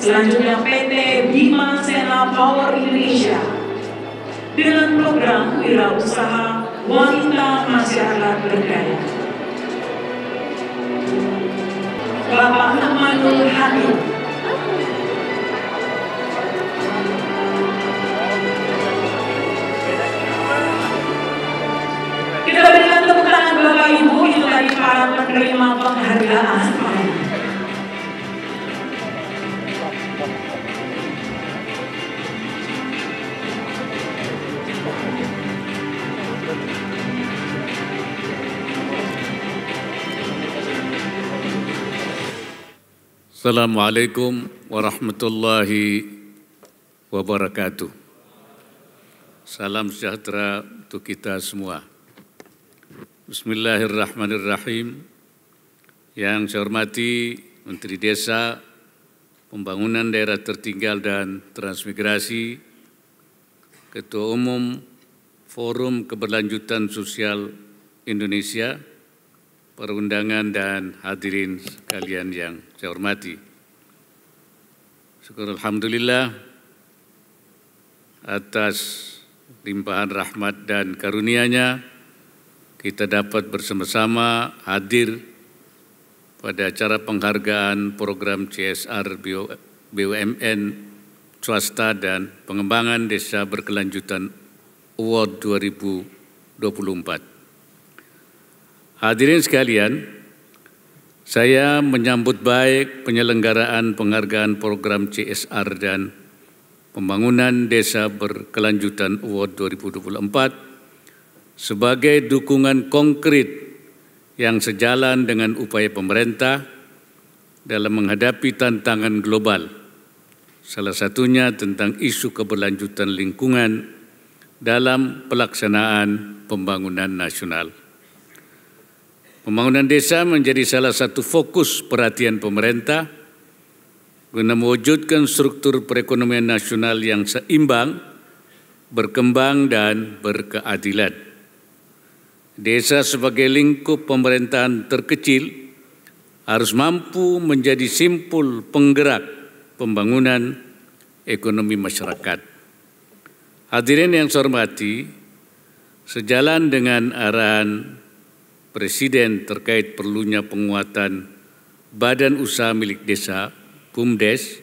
selanjutnya PT Bima Sena Power Indonesia dengan program Wirausaha Wanita Masyarakat Berdaya. Bapak Ahmadul Hamid Assalamualaikum warahmatullahi wabarakatuh. Salam sejahtera untuk kita semua. Bismillahirrahmanirrahim. Yang saya hormati Menteri Desa, Pembangunan Daerah Tertinggal dan Transmigrasi, Ketua Umum Forum Keberlanjutan Sosial Indonesia, Perundangan dan hadirin sekalian yang saya hormati. Syukur Alhamdulillah atas limpahan rahmat dan karuniaNya, kita dapat bersama-sama hadir pada acara penghargaan program CSR BUMN swasta dan pengembangan desa berkelanjutan Award 2024. Hadirin sekalian, saya menyambut baik penyelenggaraan penghargaan program CSR dan Pembangunan Desa Berkelanjutan Award 2024 sebagai dukungan konkret yang sejalan dengan upaya pemerintah dalam menghadapi tantangan global, salah satunya tentang isu keberlanjutan lingkungan dalam pelaksanaan pembangunan nasional. Pembangunan desa menjadi salah satu fokus perhatian pemerintah guna mewujudkan struktur perekonomian nasional yang seimbang, berkembang, dan berkeadilan. Desa sebagai lingkup pemerintahan terkecil harus mampu menjadi simpul penggerak pembangunan ekonomi masyarakat. Hadirin yang saya hormati, sejalan dengan arahan Presiden terkait perlunya penguatan Badan Usaha Milik Desa, BUMDES,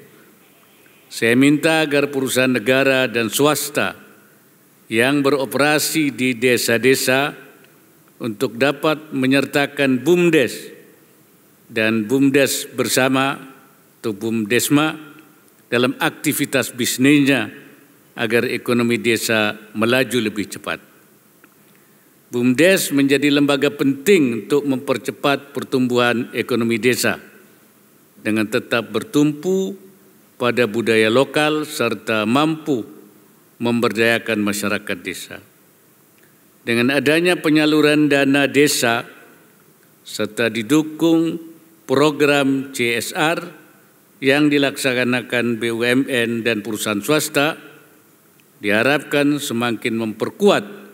saya minta agar perusahaan negara dan swasta yang beroperasi di desa-desa untuk dapat menyertakan BUMDES dan BUMDES bersama atau BUMDESMA dalam aktivitas bisnisnya agar ekonomi desa melaju lebih cepat. BUMDES menjadi lembaga penting untuk mempercepat pertumbuhan ekonomi desa dengan tetap bertumpu pada budaya lokal serta mampu memberdayakan masyarakat desa. Dengan adanya penyaluran dana desa serta didukung program CSR yang dilaksanakan BUMN dan perusahaan swasta diharapkan semakin memperkuat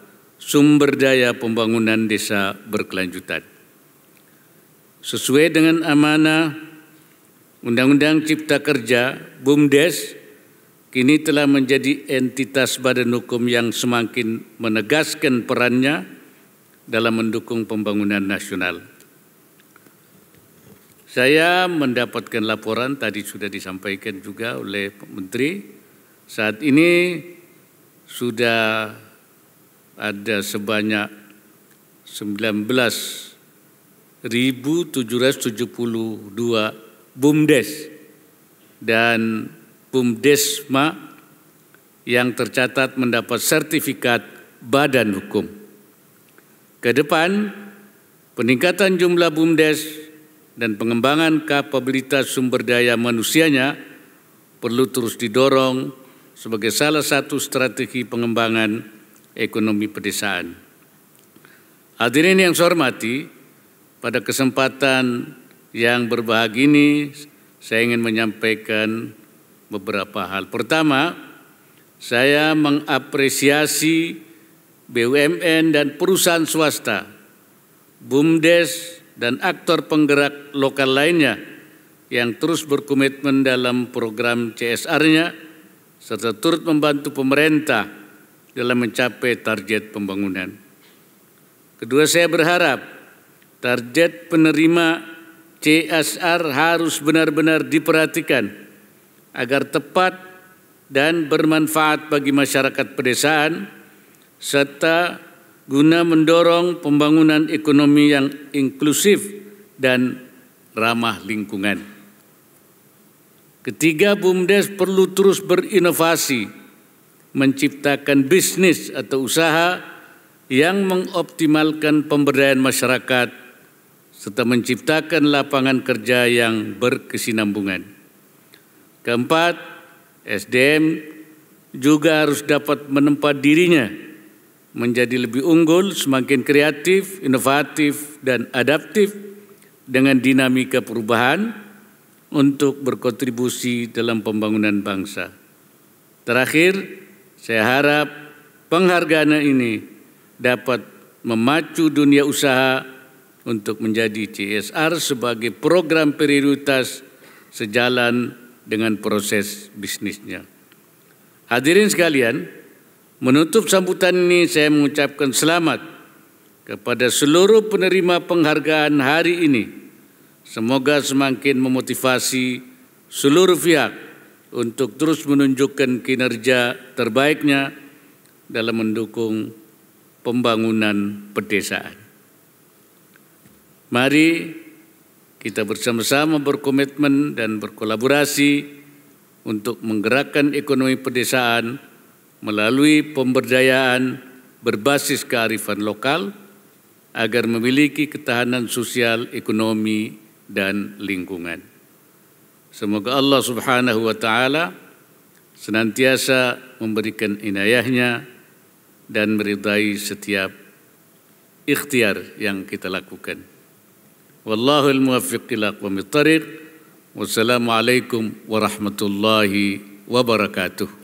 sumber daya pembangunan desa berkelanjutan. Sesuai dengan amanah Undang-Undang Cipta Kerja, BUMDes kini telah menjadi entitas badan hukum yang semakin menegaskan perannya dalam mendukung pembangunan nasional. Saya mendapatkan laporan tadi sudah disampaikan juga oleh Pak Menteri, saat ini sudah ada sebanyak 19.772 BUMDes dan BUMDesma yang tercatat mendapat sertifikat badan hukum. Ke depan, peningkatan jumlah BUMDes dan pengembangan kapabilitas sumber daya manusianya perlu terus didorong sebagai salah satu strategi pengembangan ekonomi pedesaan. Hadirin yang saya hormati, pada kesempatan yang berbahagia ini saya ingin menyampaikan beberapa hal. Pertama, saya mengapresiasi BUMN dan perusahaan swasta, BUMDes dan aktor penggerak lokal lainnya yang terus berkomitmen dalam program CSR-nya serta turut membantu pemerintah dalam mencapai target pembangunan. Kedua, saya berharap target penerima CSR harus benar-benar diperhatikan agar tepat dan bermanfaat bagi masyarakat pedesaan serta guna mendorong pembangunan ekonomi yang inklusif dan ramah lingkungan. Ketiga, BUMDes perlu terus berinovasi menciptakan bisnis atau usaha yang mengoptimalkan pemberdayaan masyarakat serta menciptakan lapangan kerja yang berkesinambungan. Keempat, SDM juga harus dapat menempat dirinya menjadi lebih unggul, semakin kreatif, inovatif, dan adaptif dengan dinamika perubahan untuk berkontribusi dalam pembangunan bangsa. Terakhir, saya harap penghargaan ini dapat memacu dunia usaha untuk menjadi CSR sebagai program prioritas sejalan dengan proses bisnisnya. Hadirin sekalian, menutup sambutan ini saya mengucapkan selamat kepada seluruh penerima penghargaan hari ini. Semoga semakin memotivasi seluruh pihak untuk terus menunjukkan kinerja terbaiknya dalam mendukung pembangunan pedesaan. Mari kita bersama-sama berkomitmen dan berkolaborasi untuk menggerakkan ekonomi pedesaan melalui pemberdayaan berbasis kearifan lokal agar memiliki ketahanan sosial, ekonomi, dan lingkungan. Semoga Allah subhanahu wa ta'ala senantiasa memberikan inayahnya dan meridai setiap ikhtiar yang kita lakukan. Wallahu al-muwaffiq ila aqwamit thariq. Wassalamualaikum warahmatullahi wabarakatuh.